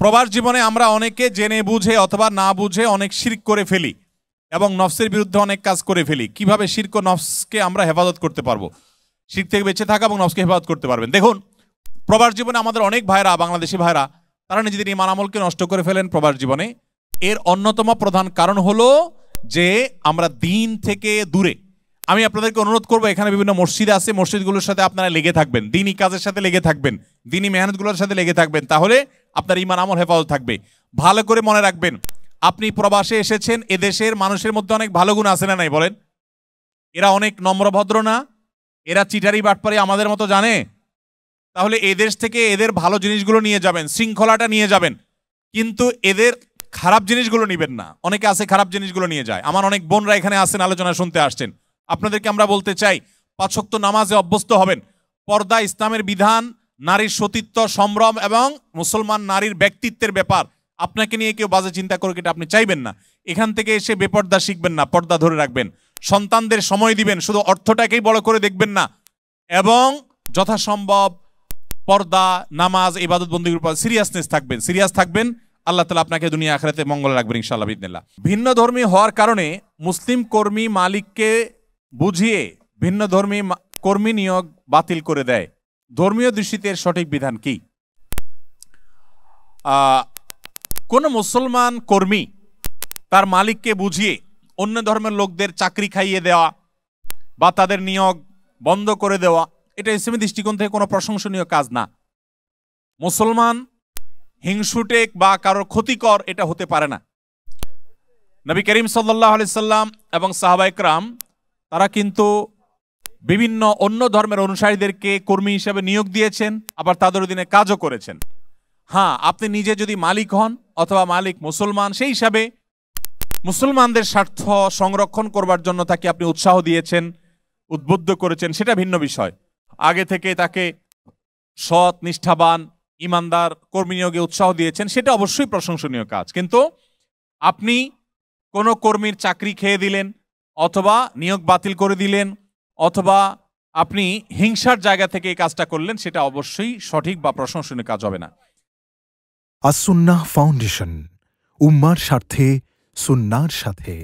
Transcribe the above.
প্রবাস জীবনে আমরা অনেকে জেনে বুঝে অথবা না বুঝে অনেক শির্ক করে ফেলি এবং নফসের বিরুদ্ধে অনেক কাজ করে ফেলি কিভাবে শিরক নফসকে আমরা হেফাজত করতে পারবো শির থেকে বেঁচে থাকা এবং নফসকে হেফাজত করতে পারবেন দেখুন প্রবাস জীবনে আমাদের অনেক ভাইরা বাংলাদেশি ভাইরা তারা নিজেদের ইমান আমলকে নষ্ট করে ফেলেন প্রবাস জীবনে এর অন্যতম প্রধান কারণ হলো যে আমরা দিন থেকে দূরে আমি আপনাদেরকে অনুরোধ করবো এখানে বিভিন্ন মসজিদ আছে মসজিদগুলোর সাথে আপনারা লেগে থাকবেন দিনই কাজের সাথে লেগে থাকবেন দিনই মেহনতগুলোর সাথে লেগে থাকবেন তাহলে আপনার ইমান আমল হেফাজত থাকবে ভালো করে মনে রাখবেন আপনি প্রবাসে এসেছেন এদেশের মানুষের মধ্যে অনেক ভালো গুণ আছে না নাই বলেন এরা অনেক নম্রভদ্র না এরা চিটারি বাটপারি আমাদের মতো জানে তাহলে এদেশ থেকে এদের ভালো জিনিসগুলো নিয়ে যাবেন শৃঙ্খলাটা নিয়ে যাবেন কিন্তু এদের খারাপ জিনিসগুলো নিবেন না অনেকে আছে খারাপ জিনিসগুলো নিয়ে যায় আমার অনেক বোনরা এখানে আসেন আলোচনা শুনতে আসছেন আপনাদেরকে আমরা বলতে চাই পাঁচক্ত নামাজে অভ্যস্ত হবেন পর্দা ইসলামের বিধান নারীর সতীত্ব সম্ভ্রম এবং মুসলমান নারীর ব্যক্তিত্বের ব্যাপার আপনাকে নিয়ে কেউ বাজে চিন্তা করুক এটা আপনি চাইবেন না এখান থেকে এসে বেপর্দা শিখবেন না পর্দা ধরে রাখবেন সন্তানদের সময় দিবেন শুধু অর্থটাকেই বড় করে দেখবেন না এবং যথাসম্ভব পর্দা নামাজ ইবাদত বন্দীর উপর সিরিয়াসনেস থাকবেন সিরিয়াস থাকবেন আল্লাহ তালা আপনাকে দুনিয়া আখড়াতে মঙ্গল রাখবেন ইনশাআল্লাহ বিদিনিল্লা ভিন্ন ধর্মী হওয়ার কারণে মুসলিম কর্মী মালিককে বুঝিয়ে ভিন্ন ধর্মী কর্মী নিয়োগ বাতিল করে দেয় ধর্মীয় দৃষ্টিতে সঠিক বিধান কি কোন মুসলমান কর্মী তার মালিককে বুঝিয়ে অন্য ধর্মের লোকদের চাকরি খাইয়ে দেওয়া বা তাদের নিয়োগ বন্ধ করে দেওয়া এটা ইসলামী দৃষ্টিকোণ থেকে কোনো প্রশংসনীয় কাজ না মুসলমান হিংসুটেক বা কারোর ক্ষতিকর এটা হতে পারে না নবী করিম সাল্লাহ আলি সাল্লাম এবং সাহাবাইকরাম তারা কিন্তু বিভিন্ন অন্য ধর্মের অনুসারীদেরকে কর্মী হিসাবে নিয়োগ দিয়েছেন আবার তাদের অধীনে কাজও করেছেন হ্যাঁ আপনি নিজে যদি মালিক হন অথবা মালিক মুসলমান সেই হিসাবে মুসলমানদের স্বার্থ সংরক্ষণ করবার জন্য তাকে আপনি উৎসাহ দিয়েছেন উদ্বুদ্ধ করেছেন সেটা ভিন্ন বিষয় আগে থেকে তাকে সৎ নিষ্ঠাবান ইমানদার কর্মী নিয়োগে উৎসাহ দিয়েছেন সেটা অবশ্যই প্রশংসনীয় কাজ কিন্তু আপনি কোনো কর্মীর চাকরি খেয়ে দিলেন অথবা নিয়োগ বাতিল করে দিলেন অথবা আপনি হিংসার জায়গা থেকে এই কাজটা করলেন সেটা অবশ্যই সঠিক বা প্রশংসনীয় কাজ হবে না আসুন্না ফাউন্ডেশন উম্মার স্বার্থে সুন্নার সাথে